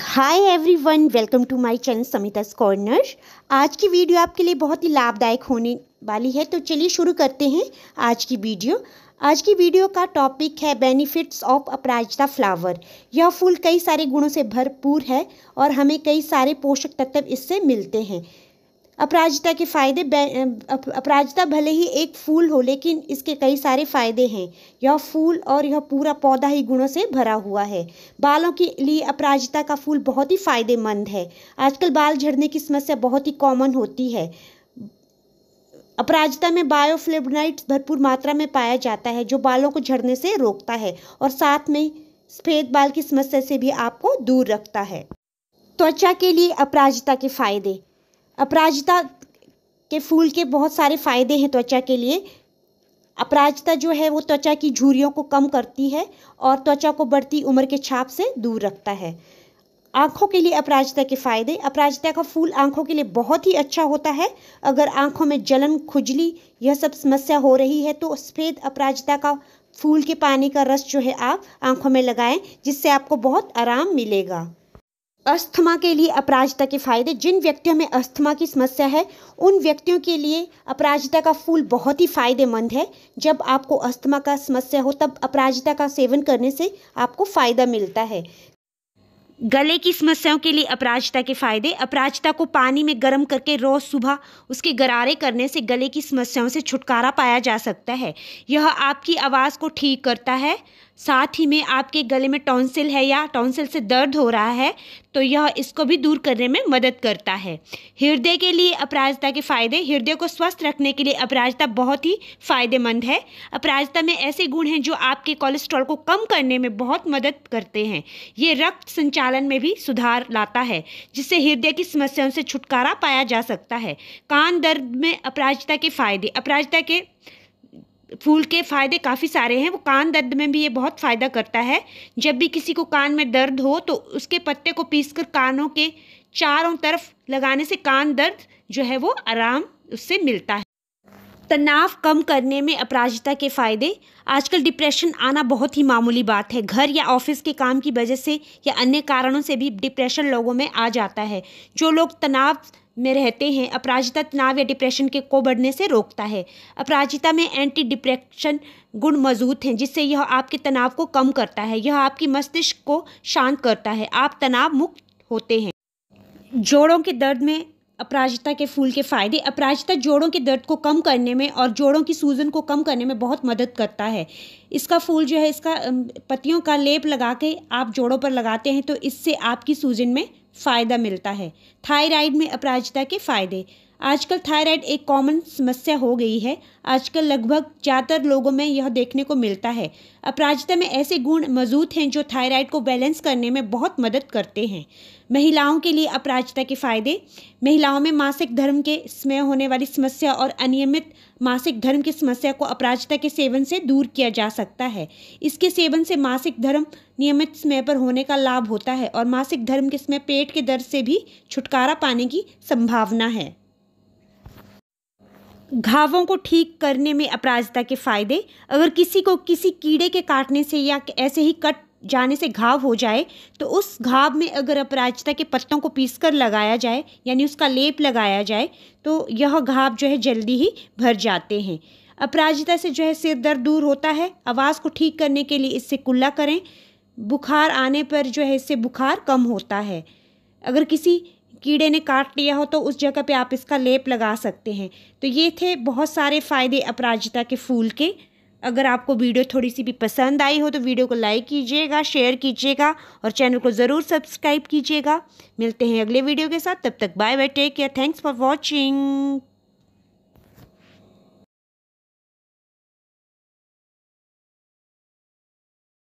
hi everyone welcome to my channel Samita corner आज की video आपके लिए बहुत ही लाभदायक होने वाली है तो चलिए शुरू करते हैं आज की वीडियो आज की वीडियो का टॉपिक है बेनिफिट्स ऑफ अपराजिता फ्लावर यह फूल कई सारे गुणों से भरपूर है और हमें कई सारे पोषक तत्व इससे मिलते हैं अपराजिता के फायदे अपराजिता भले ही एक फूल हो लेकिन इसके कई सारे फायदे हैं यह फूल और यह पूरा पौधा ही गुणों से भरा हुआ है बालों के लिए अपराजिता का फूल बहुत ही फायदेमंद है आजकल बाल झड़ने की समस्या बहुत ही कॉमन होती है अपराजिता में बायोफ्लेवनाइट भरपूर मात्रा में पाया जाता है जो बालों को झड़ने से रोकता है और साथ में सफ़ेद बाल की समस्या से भी आपको दूर रखता है त्वचा के लिए अपराजिता के फायदे अपराजिता के फूल के बहुत सारे फ़ायदे हैं त्वचा के लिए अपराजिता जो है वो त्वचा की झुरियों को कम करती है और त्वचा को बढ़ती उम्र के छाप से दूर रखता है आँखों के लिए अपराजिता के फ़ायदे अपराजिता का फूल आँखों के लिए बहुत ही अच्छा होता है अगर आँखों में जलन खुजली यह सब समस्या हो रही है तो सफ़ेद अपराजिता का फूल के पानी का रस जो है आप आँखों में लगाएं जिससे आपको बहुत आराम मिलेगा अस्थमा के लिए अपराजिता के फायदे जिन व्यक्तियों में अस्थमा की समस्या है उन व्यक्तियों के लिए अपराजिता का फूल बहुत ही फायदेमंद है जब आपको अस्थमा का समस्या हो तब अपराजिता का सेवन करने से आपको फ़ायदा मिलता है गले की समस्याओं के लिए अपराजिता के फायदे अपराजिता को पानी में गर्म करके रोज सुबह उसके गरारे करने से गले की समस्याओं से छुटकारा पाया जा सकता है यह आपकी आवाज़ को ठीक करता है साथ ही में आपके गले में टॉन्सिल है या टॉन्सिल से दर्द हो रहा है तो यह इसको भी दूर करने में मदद करता है हृदय के लिए अपराजिता के फायदे हृदय को स्वस्थ रखने के लिए अपराजिता बहुत ही फायदेमंद है अपराजिता में ऐसे गुण हैं जो आपके कोलेस्ट्रॉल को कम करने में बहुत मदद करते हैं ये रक्त संचालन में भी सुधार लाता है जिससे हृदय की समस्याओं से छुटकारा पाया जा सकता है कान दर्द में अपराजिता के फायदे अपराजिता के फूल के फ़ायदे काफ़ी सारे हैं वो कान दर्द में भी ये बहुत फ़ायदा करता है जब भी किसी को कान में दर्द हो तो उसके पत्ते को पीसकर कानों के चारों तरफ लगाने से कान दर्द जो है वो आराम उससे मिलता है तनाव कम करने में अपराजिता के फ़ायदे आजकल डिप्रेशन आना बहुत ही मामूली बात है घर या ऑफिस के काम की वजह से या अन्य कारणों से भी डिप्रेशन लोगों में आ जाता है जो लोग तनाव में रहते हैं अपराजिता तनाव या डिप्रेशन के को बढ़ने से रोकता है अपराजिता में एंटी डिप्रेशन गुण मौजूद हैं जिससे यह आपके तनाव को कम करता है यह आपकी मस्तिष्क को शांत करता है आप तनाव मुक्त होते हैं जोड़ों के दर्द में अपराजिता के फूल के फायदे अपराजिता जोड़ों के दर्द को कम करने में और जोड़ों की सूजन को कम करने में बहुत मदद करता है इसका फूल जो है इसका पतियों का लेप लगा के आप जोड़ों पर लगाते हैं तो इससे आपकी सूजन में फ़ायदा मिलता है थायराइड में अपराजिता के फ़ायदे आजकल थायराइड एक कॉमन समस्या हो गई है आजकल लगभग ज़्यादातर लोगों में यह देखने को मिलता है अपराजिता में ऐसे गुण मौजूद हैं जो थायराइड को बैलेंस करने में बहुत मदद करते हैं महिलाओं के लिए अपराजिता के फ़ायदे महिलाओं में मासिक धर्म के समय होने वाली समस्या और अनियमित मासिक धर्म की समस्या को अपराजिता के सेवन से दूर किया जा सकता है इसके सेवन से मासिक धर्म नियमित समय पर होने का लाभ होता है और मासिक धर्म के समय पेट के दर्द से भी छुटकारा पाने की संभावना है घावों को ठीक करने में अपराजिता के फायदे अगर किसी को किसी कीड़े के काटने से या ऐसे ही कट जाने से घाव हो जाए तो उस घाव में अगर अपराजिता के पत्तों को पीसकर लगाया जाए यानी उसका लेप लगाया जाए तो यह घाव जो है जल्दी ही भर जाते हैं अपराजिता से जो है सिर दर्द दूर होता है आवाज़ को ठीक करने के लिए इससे कुल्ला करें बुखार आने पर जो है इससे बुखार कम होता है अगर किसी कीड़े ने काट लिया हो तो उस जगह पे आप इसका लेप लगा सकते हैं तो ये थे बहुत सारे फ़ायदे अपराजिता के फूल के अगर आपको वीडियो थोड़ी सी भी पसंद आई हो तो वीडियो को लाइक कीजिएगा शेयर कीजिएगा और चैनल को ज़रूर सब्सक्राइब कीजिएगा मिलते हैं अगले वीडियो के साथ तब तक bye bye take care thanks for watching